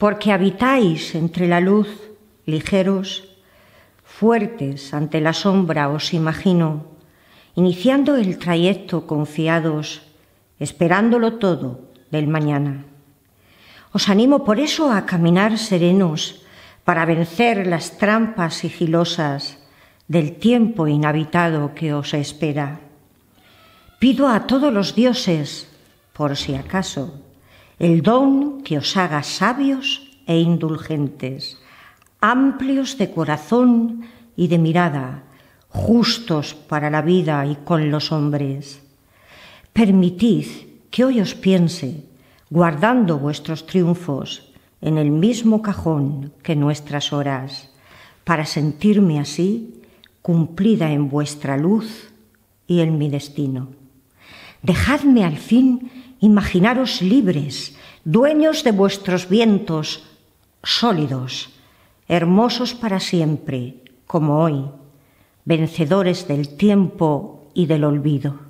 porque habitáis entre la luz, ligeros, fuertes ante la sombra, os imagino, iniciando el trayecto confiados, esperándolo todo del mañana. Os animo por eso a caminar serenos, para vencer las trampas sigilosas del tiempo inhabitado que os espera. Pido a todos los dioses, por si acaso, el don que os haga sabios e indulgentes, amplios de corazón y de mirada, justos para la vida y con los hombres. Permitid que hoy os piense, guardando vuestros triunfos en el mismo cajón que nuestras horas, para sentirme así cumplida en vuestra luz y en mi destino. Dejadme al fin imaginaros libres, dueños de vuestros vientos, sólidos, hermosos para siempre, como hoy, vencedores del tiempo y del olvido.